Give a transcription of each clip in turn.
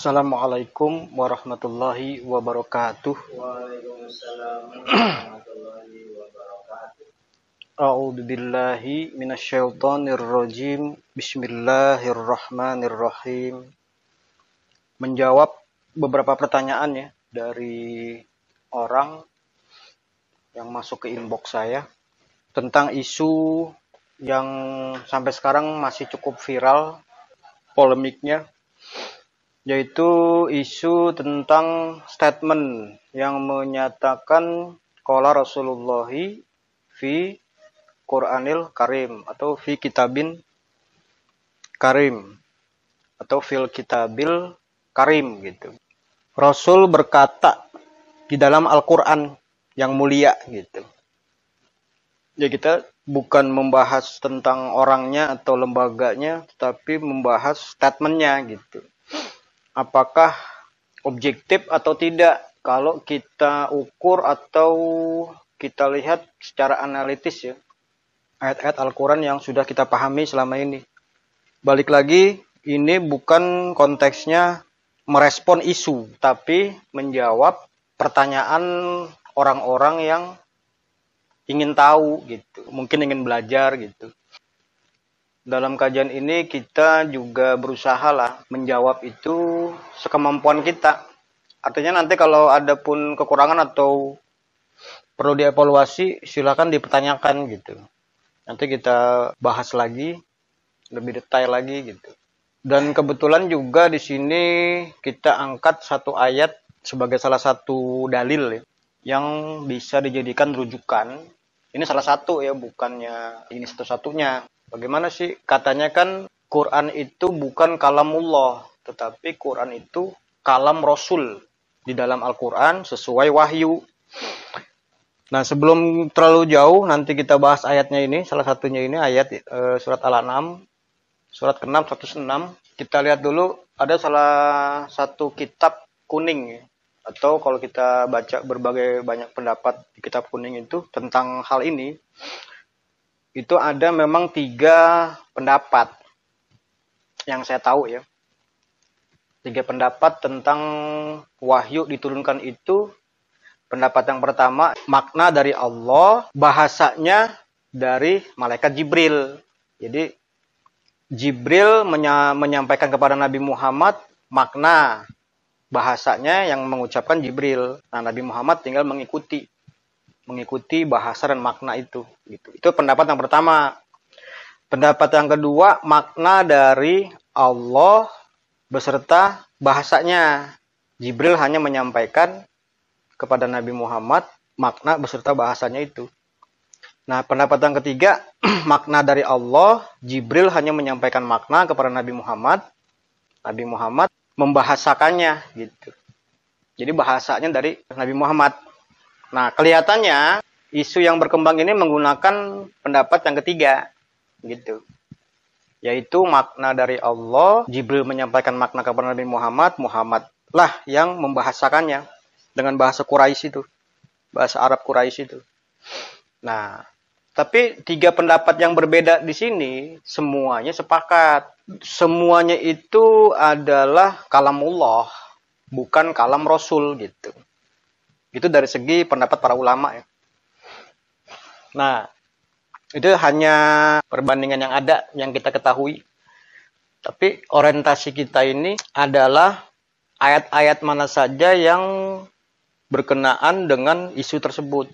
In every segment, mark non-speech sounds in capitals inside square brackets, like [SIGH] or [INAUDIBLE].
Assalamualaikum warahmatullahi wabarakatuh. Waalaikumsalam warahmatullahi [CLEARS THROAT] wabarakatuh. A'udzu billahi minasyaitonir rajim. Bismillahirrahmanirrahim. Menjawab beberapa pertanyaan ya dari orang yang masuk ke inbox saya tentang isu yang sampai sekarang masih cukup viral polemiknya yaitu isu tentang statement yang menyatakan kola Rasulullah fi Quranil Karim atau fi kitabin Karim atau fil kitabil Karim gitu. Rasul berkata di dalam Al-Qur'an yang mulia gitu. Ya kita bukan membahas tentang orangnya atau lembaganya, tetapi membahas statementnya gitu apakah objektif atau tidak kalau kita ukur atau kita lihat secara analitis ya ayat-ayat Al-Quran yang sudah kita pahami selama ini. Balik lagi, ini bukan konteksnya merespon isu, tapi menjawab pertanyaan orang-orang yang ingin tahu gitu, mungkin ingin belajar gitu dalam kajian ini kita juga berusaha lah menjawab itu sekemampuan kita. Artinya nanti kalau ada pun kekurangan atau perlu dievaluasi silakan dipertanyakan gitu. Nanti kita bahas lagi lebih detail lagi gitu. Dan kebetulan juga di sini kita angkat satu ayat sebagai salah satu dalil ya, yang bisa dijadikan rujukan. Ini salah satu ya, bukannya ini satu-satunya. Bagaimana sih? Katanya kan Quran itu bukan kalamullah, tetapi Quran itu kalam Rasul di dalam Al-Quran sesuai wahyu. Nah sebelum terlalu jauh nanti kita bahas ayatnya ini, salah satunya ini ayat e, surat Al-An'am, surat ke-6, 106. Kita lihat dulu ada salah satu kitab kuning atau kalau kita baca berbagai banyak pendapat di kitab kuning itu tentang hal ini itu ada memang tiga pendapat yang saya tahu ya. Tiga pendapat tentang wahyu diturunkan itu. Pendapat yang pertama, makna dari Allah, bahasanya dari malaikat Jibril. Jadi Jibril menya menyampaikan kepada Nabi Muhammad makna bahasanya yang mengucapkan Jibril. Nah, Nabi Muhammad tinggal mengikuti mengikuti bahasa dan makna itu gitu itu pendapat yang pertama pendapat yang kedua makna dari Allah beserta bahasanya Jibril hanya menyampaikan kepada Nabi Muhammad makna beserta bahasanya itu nah pendapat yang ketiga [CLEARS THROAT] makna dari Allah Jibril hanya menyampaikan makna kepada Nabi Muhammad Nabi Muhammad membahasakannya gitu jadi bahasanya dari Nabi Muhammad Nah, kelihatannya isu yang berkembang ini menggunakan pendapat yang ketiga, gitu. Yaitu makna dari Allah, Jibril menyampaikan makna kepada Nabi Muhammad, Muhammad lah yang membahasakannya dengan bahasa Quraisy itu, bahasa Arab Quraisy itu. Nah, tapi tiga pendapat yang berbeda di sini semuanya sepakat. Semuanya itu adalah kalamullah, bukan kalam Rasul gitu. Itu dari segi pendapat para ulama ya. Nah, itu hanya perbandingan yang ada yang kita ketahui. Tapi orientasi kita ini adalah ayat-ayat mana saja yang berkenaan dengan isu tersebut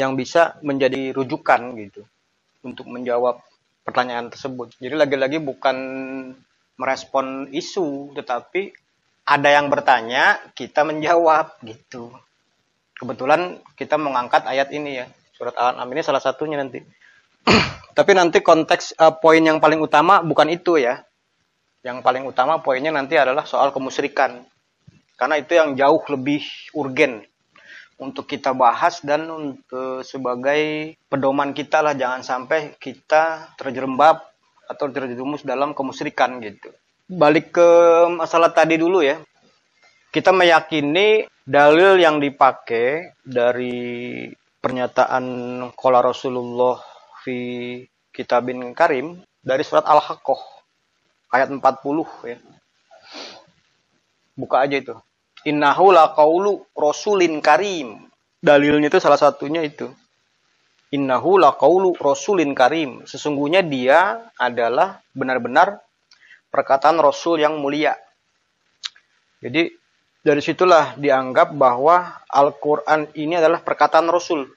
yang bisa menjadi rujukan gitu untuk menjawab pertanyaan tersebut. Jadi lagi-lagi bukan merespon isu, tetapi ada yang bertanya, kita menjawab gitu kebetulan kita mengangkat ayat ini ya. Surat Al-An'am ini salah satunya nanti. [CLEARS THROAT] Tapi nanti konteks uh, poin yang paling utama bukan itu ya. Yang paling utama poinnya nanti adalah soal kemusyrikan. Karena itu yang jauh lebih urgen untuk kita bahas dan untuk eh, sebagai pedoman kita lah jangan sampai kita terjerembab atau terjerumus dalam kemusyrikan gitu. Balik ke masalah tadi dulu ya kita meyakini dalil yang dipakai dari pernyataan kola Rasulullah fi kitabin karim dari surat Al-Haqqah ayat 40 ya. Buka aja itu. Innahu laqaulu rasulin karim. Dalilnya itu salah satunya itu. Innahu laqaulu rasulin karim. Sesungguhnya dia adalah benar-benar perkataan rasul yang mulia. Jadi dari situlah dianggap bahwa Al-Quran ini adalah perkataan Rasul.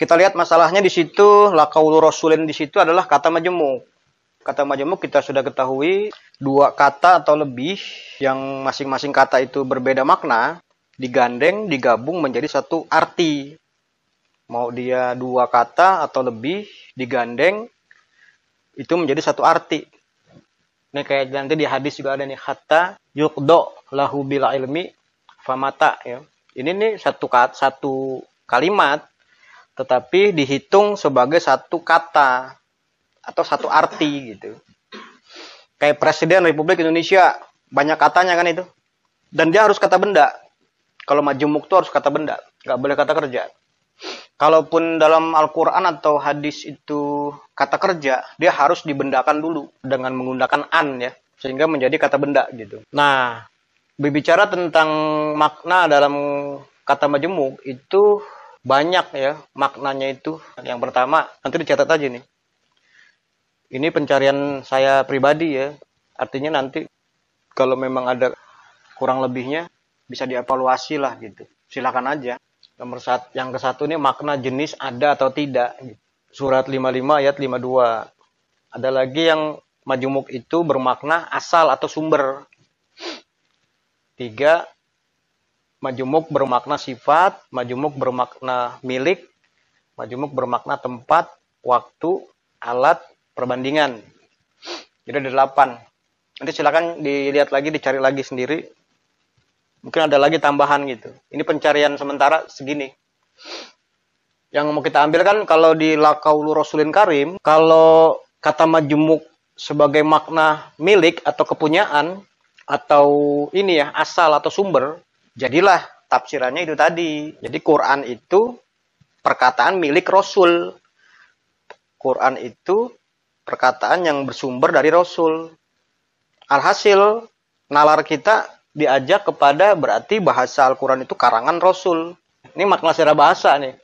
Kita lihat masalahnya di situ, lakaulu Rasulin di situ adalah kata majemuk. Kata majemuk kita sudah ketahui dua kata atau lebih yang masing-masing kata itu berbeda makna, digandeng, digabung menjadi satu arti. Mau dia dua kata atau lebih digandeng, itu menjadi satu arti. Ini kayak nanti di hadis juga ada nih, kata yukdo, lahu bil ilmi famata ya. Ini nih satu satu kalimat tetapi dihitung sebagai satu kata atau satu arti gitu. Kayak presiden Republik Indonesia banyak katanya kan itu. Dan dia harus kata benda. Kalau majemuk tuh harus kata benda, nggak boleh kata kerja. Kalaupun dalam Al-Quran atau hadis itu kata kerja, dia harus dibendakan dulu dengan menggunakan an ya, sehingga menjadi kata benda gitu. Nah, berbicara tentang makna dalam kata majemuk itu banyak ya maknanya itu. Yang pertama, nanti dicatat aja nih. Ini pencarian saya pribadi ya. Artinya nanti kalau memang ada kurang lebihnya bisa dievaluasi lah gitu. Silakan aja. Nomor satu, yang ke satu ini makna jenis ada atau tidak. Gitu. Surat 55 ayat 52. Ada lagi yang majemuk itu bermakna asal atau sumber. Tiga, majemuk bermakna sifat, majemuk bermakna milik, majemuk bermakna tempat, waktu, alat, perbandingan. Jadi ada delapan. Nanti silakan dilihat lagi, dicari lagi sendiri. Mungkin ada lagi tambahan gitu. Ini pencarian sementara segini. Yang mau kita ambil kan kalau di Lakaulu Rasulin Karim, kalau kata majemuk sebagai makna milik atau kepunyaan, atau ini ya asal atau sumber jadilah tafsirannya itu tadi jadi Quran itu perkataan milik Rasul Quran itu perkataan yang bersumber dari Rasul alhasil nalar kita diajak kepada berarti bahasa Al-Quran itu karangan Rasul ini makna secara bahasa nih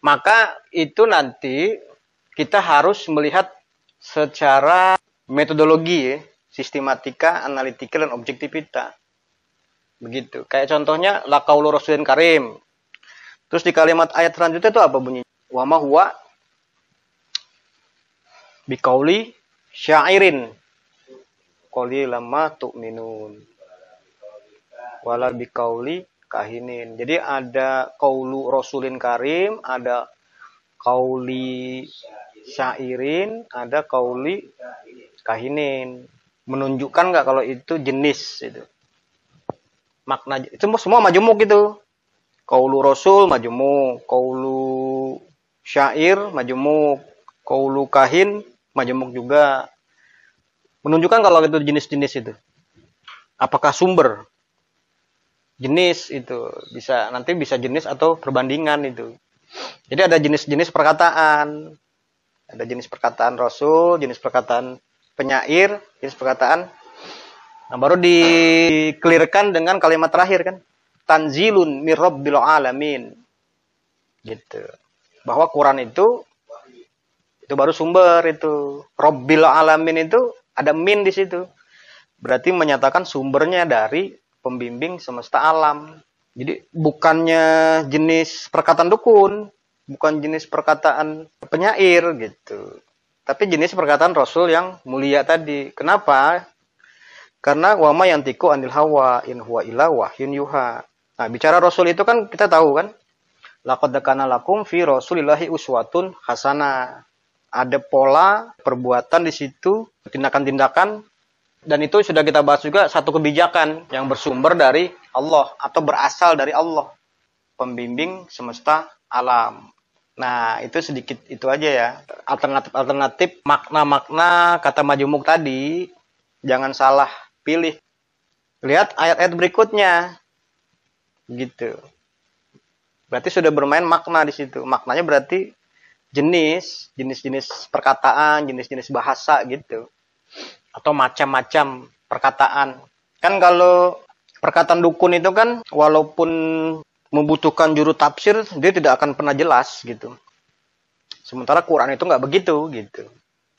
maka itu nanti kita harus melihat secara metodologi ya sistematika, analitikal, dan objektivita. Begitu. Kayak contohnya, la kaulu rasulin karim. Terus di kalimat ayat selanjutnya itu apa bunyinya? Wama huwa bikauli syairin. kauli lama tu'minun. Wala bikauli kahinin. Jadi ada kaulu rasulin karim, ada kauli syairin, ada kauli kahinin menunjukkan nggak kalau itu jenis itu makna itu semua majemuk gitu kaulu rasul majemuk kaulu syair majemuk kaulu kahin majemuk juga menunjukkan kalau itu jenis-jenis itu apakah sumber jenis itu bisa nanti bisa jenis atau perbandingan itu jadi ada jenis-jenis perkataan ada jenis perkataan rasul jenis perkataan penyair, jenis perkataan. Nah, baru diklirkan dengan kalimat terakhir kan. Tanzilun mir rabbil alamin. Gitu. Bahwa Quran itu itu baru sumber itu. Rabbil alamin itu ada min di situ. Berarti menyatakan sumbernya dari pembimbing semesta alam. Jadi bukannya jenis perkataan dukun, bukan jenis perkataan penyair gitu. Tapi jenis perkataan Rasul yang mulia tadi. Kenapa? Karena wama yang tiku anil hawa in huwa ila wahyun yuha. Nah, bicara Rasul itu kan kita tahu kan? Laqad dakana lakum fi Rasulillahi uswatun hasana. Ada pola perbuatan di situ, tindakan-tindakan dan itu sudah kita bahas juga satu kebijakan yang bersumber dari Allah atau berasal dari Allah pembimbing semesta alam Nah, itu sedikit itu aja ya. Alternatif-alternatif makna-makna kata majemuk tadi jangan salah pilih. Lihat ayat-ayat berikutnya. Gitu. Berarti sudah bermain makna di situ. Maknanya berarti jenis, jenis-jenis perkataan, jenis-jenis bahasa gitu. Atau macam-macam perkataan. Kan kalau perkataan dukun itu kan walaupun membutuhkan juru tafsir dia tidak akan pernah jelas gitu sementara Quran itu nggak begitu gitu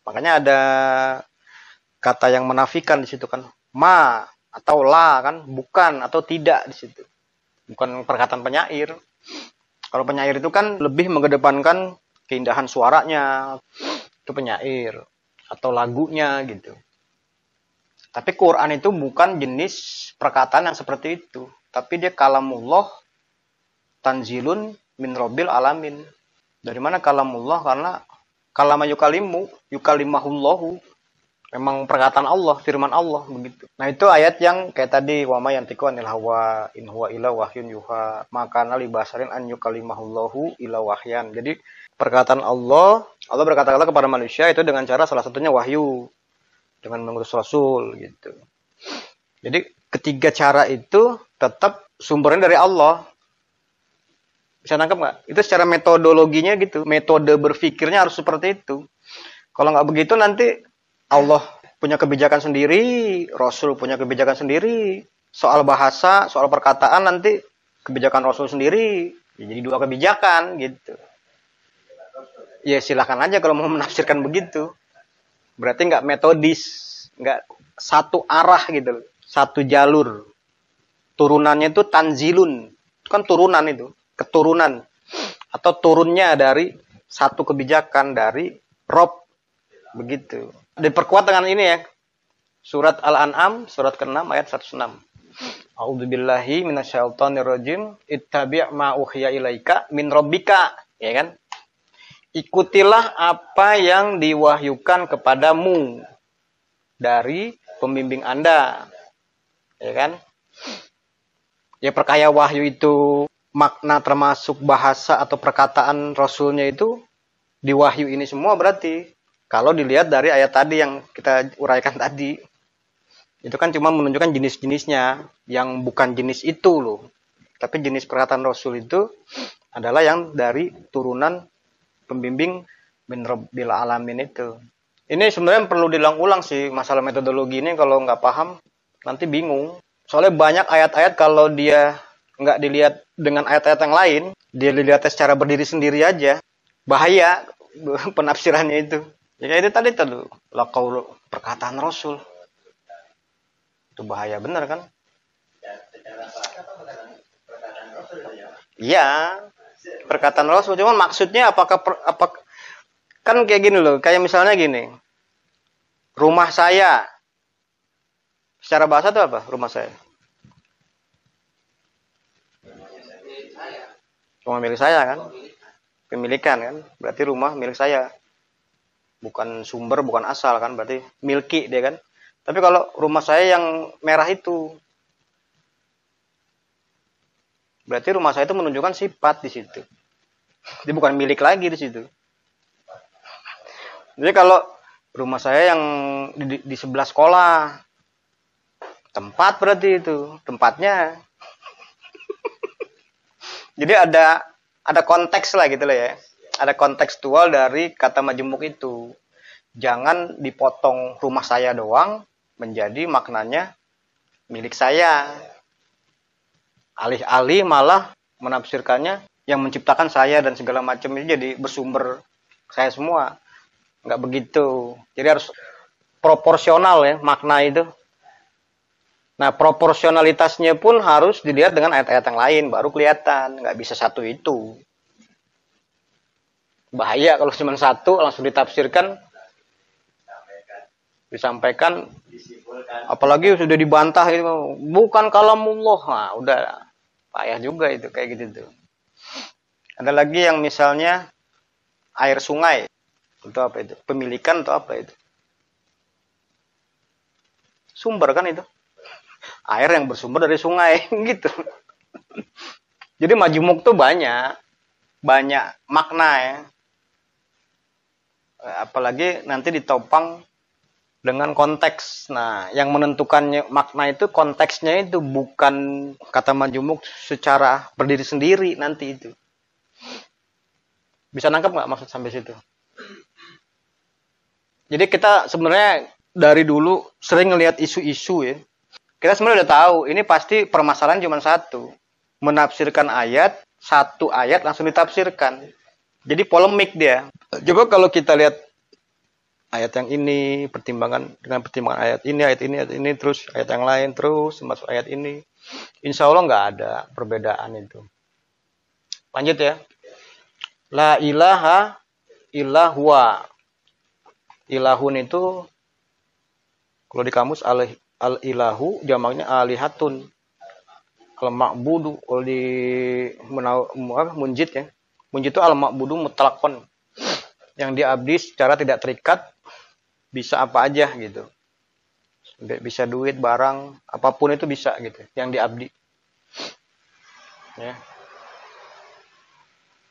makanya ada kata yang menafikan di situ kan ma atau la kan bukan atau tidak di situ bukan perkataan penyair kalau penyair itu kan lebih mengedepankan keindahan suaranya itu penyair atau lagunya gitu tapi Quran itu bukan jenis perkataan yang seperti itu tapi dia kalamullah tanzilun min robil alamin. Dari mana kalamullah? Karena kalama yukalimu, yukalimahullahu. Memang perkataan Allah, firman Allah begitu. Nah itu ayat yang kayak tadi wama yang tiku anil hawa in ila wahyun yuha makana li basarin an yukalimahullahu ila wahyan. Jadi perkataan Allah, Allah berkata kata kepada manusia itu dengan cara salah satunya wahyu dengan mengutus rasul gitu. Jadi ketiga cara itu tetap sumbernya dari Allah bisa nangkep nggak? Itu secara metodologinya gitu. Metode berpikirnya harus seperti itu. Kalau nggak begitu nanti Allah punya kebijakan sendiri, Rasul punya kebijakan sendiri. Soal bahasa, soal perkataan nanti kebijakan Rasul sendiri. Ya, jadi dua kebijakan gitu. Ya silahkan aja kalau mau [LAUGHS] menafsirkan begitu. Berarti nggak metodis, nggak satu arah gitu, satu jalur. Turunannya itu tanzilun, itu kan turunan itu keturunan atau turunnya dari satu kebijakan dari Rob begitu. Diperkuat dengan ini ya. Surat Al-An'am surat ke-6 ayat 106. A'udzubillahi minasyaitonirrajim. Ittabi' ma uhiya ilaika min rabbika, ya kan? Ikutilah apa yang diwahyukan kepadamu dari pembimbing Anda. Ya kan? Ya perkaya wahyu itu makna termasuk bahasa atau perkataan rasulnya itu di wahyu ini semua berarti kalau dilihat dari ayat tadi yang kita uraikan tadi itu kan cuma menunjukkan jenis-jenisnya yang bukan jenis itu loh tapi jenis perkataan rasul itu adalah yang dari turunan pembimbing bin Rabbil Alamin itu ini sebenarnya perlu diulang-ulang sih masalah metodologi ini kalau nggak paham nanti bingung soalnya banyak ayat-ayat kalau dia nggak dilihat dengan ayat-ayat yang lain, dia dilihat secara berdiri sendiri aja. Bahaya [LAUGHS] penafsirannya itu. Ya kayak itu tadi tuh, lakau perkataan Rasul. Itu bahaya bener kan? ya perkataan Rasul. Cuman maksudnya apakah per, apa kan kayak gini loh, kayak misalnya gini. Rumah saya. Secara bahasa itu apa? Rumah saya. rumah milik saya kan pemilikan kan berarti rumah milik saya bukan sumber bukan asal kan berarti milki dia kan tapi kalau rumah saya yang merah itu berarti rumah saya itu menunjukkan sifat di situ jadi bukan milik lagi di situ jadi kalau rumah saya yang di, di sebelah sekolah tempat berarti itu tempatnya jadi ada ada konteks lah gitu loh ya. Ada kontekstual dari kata majemuk itu. Jangan dipotong rumah saya doang menjadi maknanya milik saya. Alih-alih malah menafsirkannya yang menciptakan saya dan segala macam ini jadi bersumber saya semua. Nggak begitu. Jadi harus proporsional ya makna itu Nah, proporsionalitasnya pun harus dilihat dengan ayat-ayat yang lain, baru kelihatan. Nggak bisa satu itu. Bahaya kalau cuma satu, langsung ditafsirkan, disampaikan, apalagi sudah dibantah, itu bukan kalamullah. Nah, udah payah juga itu, kayak gitu tuh. Ada lagi yang misalnya air sungai, itu apa itu? Pemilikan atau apa itu? Sumber kan itu? air yang bersumber dari sungai [LAUGHS] gitu. Jadi majemuk tuh banyak, banyak makna ya. Apalagi nanti ditopang dengan konteks. Nah, yang menentukan makna itu konteksnya itu bukan kata majemuk secara berdiri sendiri nanti itu. Bisa nangkap nggak maksud sampai situ? Jadi kita sebenarnya dari dulu sering ngelihat isu-isu ya, kita semua udah tahu, ini pasti permasalahan cuma satu. Menafsirkan ayat, satu ayat langsung ditafsirkan. Jadi polemik dia. Coba kalau kita lihat ayat yang ini, pertimbangan dengan pertimbangan ayat ini, ayat ini, ayat ini, terus ayat yang lain, terus masuk ayat ini. Insya Allah nggak ada perbedaan itu. Lanjut ya. La ilaha ilahwa. Ilahun itu kalau di kamus alih al ilahu jamaknya alihatun al makbudu oleh munjid ya munjid itu al makbudu mutlakon yang diabdi secara tidak terikat bisa apa aja gitu bisa duit barang apapun itu bisa gitu yang diabdi ya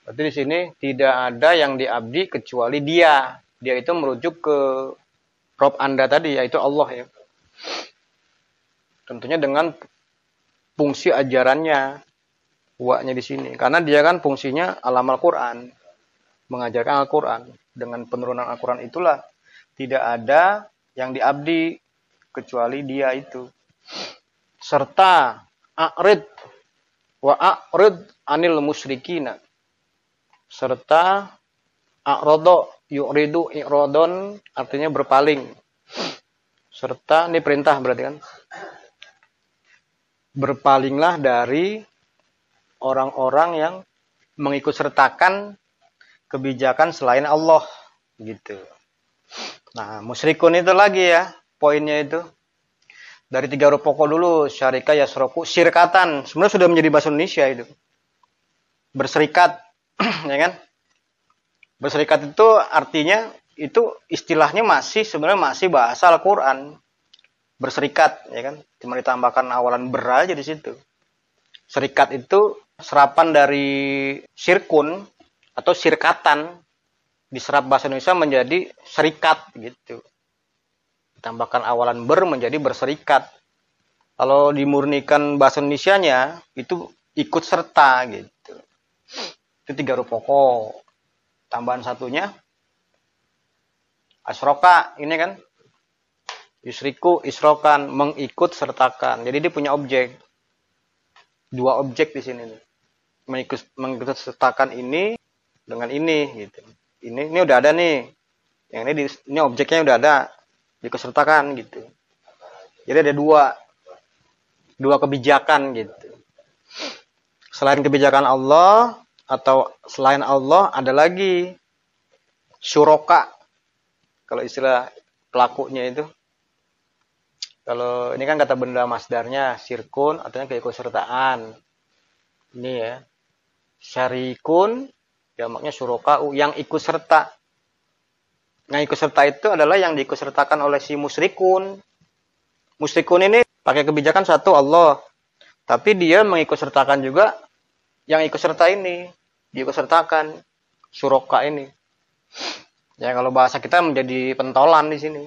berarti di sini tidak ada yang diabdi kecuali dia dia itu merujuk ke rob anda tadi yaitu Allah ya Tentunya dengan fungsi ajarannya wa-nya di sini karena dia kan fungsinya alam Al-Qur'an mengajarkan Al-Qur'an dengan penurunan Al-Qur'an itulah tidak ada yang diabdi kecuali dia itu serta akrid wa akrid anil musrikin serta a'rodo yu'ridu ikrodon artinya berpaling serta ini perintah berarti kan berpalinglah dari orang-orang yang mengikut sertakan kebijakan selain Allah gitu. Nah, musyrikun itu lagi ya poinnya itu. Dari tiga huruf pokok dulu, syarika yasroku, sirkatan Sebenarnya sudah menjadi bahasa Indonesia itu. Berserikat, [CLEARS THROAT] ya kan? Berserikat itu artinya itu istilahnya masih sebenarnya masih bahasa Al-Qur'an berserikat ya kan cuma ditambahkan awalan ber aja di situ serikat itu serapan dari sirkun atau sirkatan diserap bahasa Indonesia menjadi serikat gitu ditambahkan awalan ber menjadi berserikat kalau dimurnikan bahasa Indonesia-nya itu ikut serta gitu itu tiga huruf pokok tambahan satunya asroka ini kan Yusriku isrokan mengikut sertakan. Jadi dia punya objek. Dua objek di sini nih. Mengikut, mengikut sertakan ini dengan ini gitu. Ini ini udah ada nih. Yang ini di, ini objeknya udah ada dikesertakan gitu. Jadi ada dua dua kebijakan gitu. Selain kebijakan Allah atau selain Allah ada lagi syuroka kalau istilah pelakunya itu kalau ini kan kata benda masdarnya sirkun artinya keikutsertaan. Ini ya. Syarikun jamaknya suroka yang ikut serta. Yang ikut serta itu adalah yang diikutsertakan oleh si musrikun. Musyrikun ini pakai kebijakan satu Allah, tapi dia mengikutsertakan juga yang ikut serta ini, diikutsertakan suroka ini. Ya kalau bahasa kita menjadi pentolan di sini.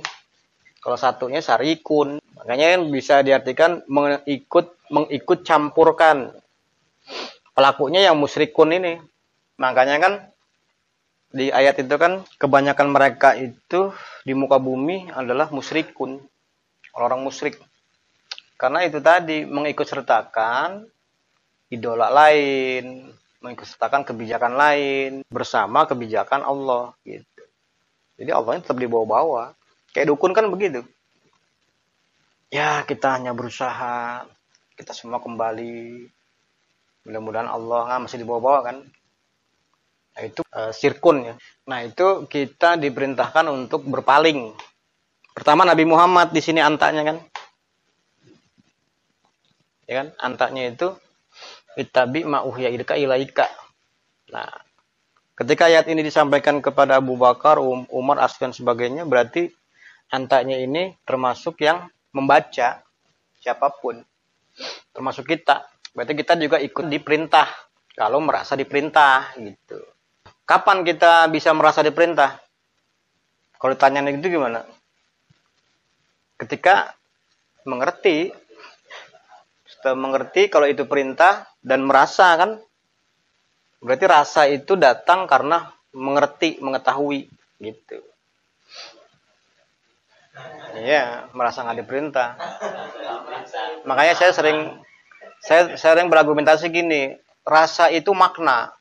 Kalau satunya syarikun. Makanya kan bisa diartikan mengikut mengikut campurkan pelakunya yang musyrikun ini. Makanya kan di ayat itu kan kebanyakan mereka itu di muka bumi adalah musyrikun, orang-orang musyrik. Karena itu tadi mengikut sertakan idola lain, mengikut sertakan kebijakan lain bersama kebijakan Allah gitu. Jadi Allah tetap dibawa-bawa. Kayak dukun kan begitu ya kita hanya berusaha kita semua kembali mudah-mudahan Allah nah, masih dibawa-bawa kan nah, itu uh, sirkun ya nah itu kita diperintahkan untuk berpaling pertama Nabi Muhammad di sini antaknya kan ya kan antaknya itu itabi ma'uhya irka ilaika nah ketika ayat ini disampaikan kepada Abu Bakar um-, Umar As dan sebagainya berarti antaknya ini termasuk yang membaca siapapun termasuk kita berarti kita juga ikut diperintah kalau merasa diperintah gitu kapan kita bisa merasa diperintah kalau ditanya itu gimana ketika mengerti setelah mengerti kalau itu perintah dan merasa kan berarti rasa itu datang karena mengerti mengetahui gitu Iya, merasa nggak diperintah. Makanya saya sering saya sering berargumentasi gini, rasa itu makna.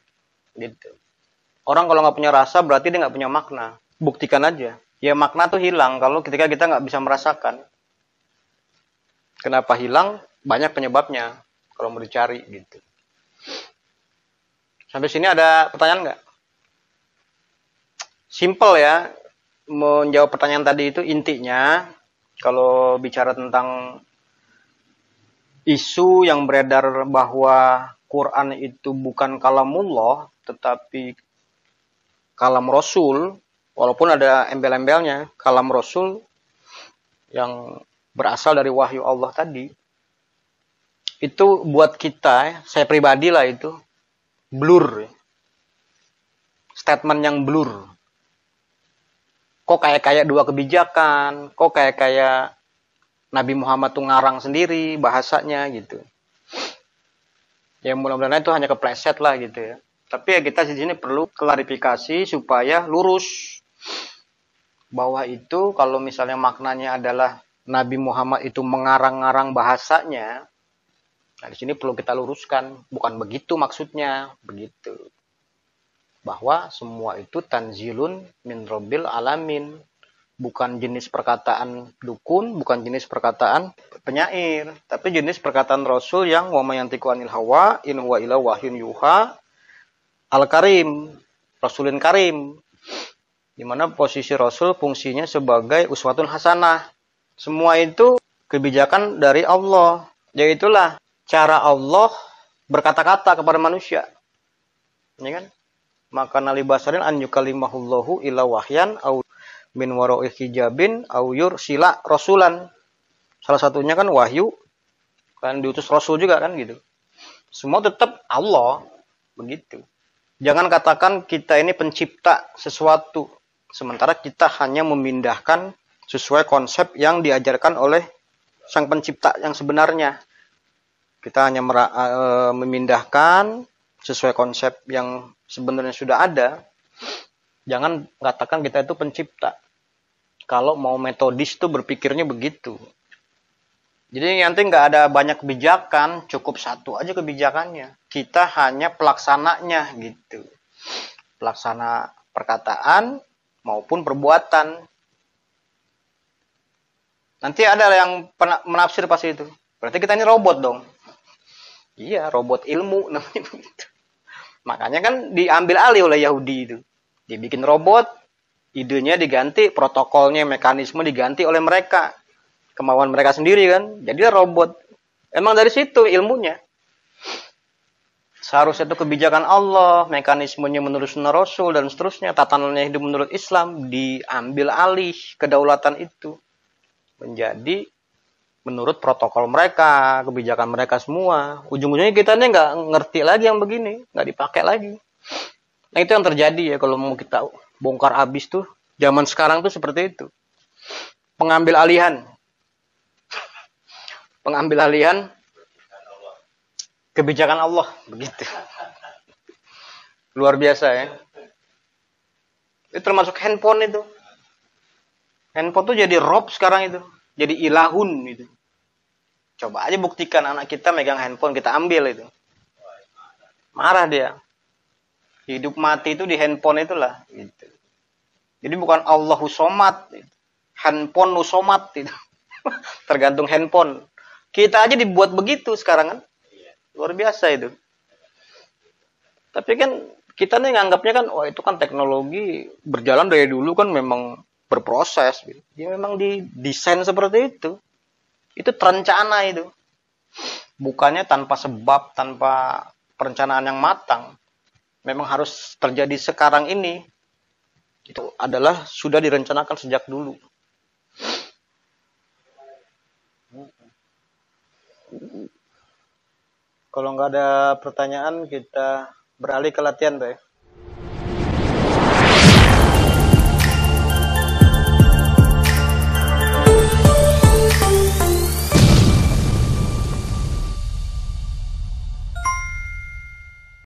Gitu. Orang kalau nggak punya rasa berarti dia nggak punya makna. Buktikan aja. Ya makna tuh hilang kalau ketika kita nggak bisa merasakan. Kenapa hilang? Banyak penyebabnya kalau mau dicari gitu. Sampai sini ada pertanyaan nggak? Simple ya, menjawab pertanyaan tadi itu intinya kalau bicara tentang isu yang beredar bahwa Quran itu bukan kalamullah tetapi kalam Rasul walaupun ada embel-embelnya kalam Rasul yang berasal dari wahyu Allah tadi itu buat kita saya pribadi lah itu blur statement yang blur kok kayak kayak dua kebijakan, kok kayak kayak Nabi Muhammad tuh ngarang sendiri bahasanya gitu. Ya mudah-mudahan itu hanya kepleset lah gitu ya. Tapi ya kita di sini perlu klarifikasi supaya lurus bahwa itu kalau misalnya maknanya adalah Nabi Muhammad itu mengarang-arang bahasanya, nah di sini perlu kita luruskan, bukan begitu maksudnya, begitu bahwa semua itu tanzilun min robbil alamin bukan jenis perkataan dukun, bukan jenis perkataan penyair, tapi jenis perkataan rasul yang wa mayantiku anil hawa in huwa ila wahyun yuha al karim, rasulin karim. Di mana posisi rasul fungsinya sebagai uswatun hasanah. Semua itu kebijakan dari Allah. Yaitulah cara Allah berkata-kata kepada manusia. ini ya kan? maka nali basarin an yukalimahullahu ila wahyan au min waro'i hijabin au sila rasulan. Salah satunya kan wahyu kan diutus rasul juga kan gitu. Semua tetap Allah begitu. Jangan katakan kita ini pencipta sesuatu sementara kita hanya memindahkan sesuai konsep yang diajarkan oleh sang pencipta yang sebenarnya. Kita hanya eh, memindahkan sesuai konsep yang sebenarnya sudah ada, jangan katakan kita itu pencipta. Kalau mau metodis itu berpikirnya begitu. Jadi nanti nggak ada banyak kebijakan, cukup satu aja kebijakannya. Kita hanya pelaksananya gitu. Pelaksana perkataan maupun perbuatan. Nanti ada yang menafsir pasti itu. Berarti kita ini robot dong. Iya, robot ilmu namanya begitu. [LAUGHS] Makanya kan diambil alih oleh Yahudi itu. Dibikin robot, idenya diganti, protokolnya, mekanisme diganti oleh mereka. Kemauan mereka sendiri kan. Jadi robot. Emang dari situ ilmunya. Seharusnya itu kebijakan Allah, mekanismenya menurut sunnah Rasul, dan seterusnya. Tatanannya hidup menurut Islam diambil alih kedaulatan itu. Menjadi menurut protokol mereka, kebijakan mereka semua. Ujung-ujungnya kita ini nggak ngerti lagi yang begini, nggak dipakai lagi. Nah itu yang terjadi ya kalau mau kita bongkar abis tuh, zaman sekarang tuh seperti itu. Pengambil alihan, pengambil alihan kebijakan Allah begitu. Luar biasa ya. Itu termasuk handphone itu. Handphone tuh jadi rob sekarang itu jadi ilahun gitu. Coba aja buktikan anak kita megang handphone kita ambil itu. Marah dia. Hidup mati itu di handphone itulah gitu. Jadi bukan Allahu somat, gitu. handphone nu somat gitu. [LAUGHS] Tergantung handphone. Kita aja dibuat begitu sekarang kan. Luar biasa itu. Tapi kan kita nih nganggapnya kan wah oh, itu kan teknologi berjalan dari dulu kan memang berproses gitu. dia memang didesain seperti itu itu rencana itu bukannya tanpa sebab tanpa perencanaan yang matang memang harus terjadi sekarang ini itu adalah sudah direncanakan sejak dulu kalau nggak ada pertanyaan kita beralih ke latihan Pak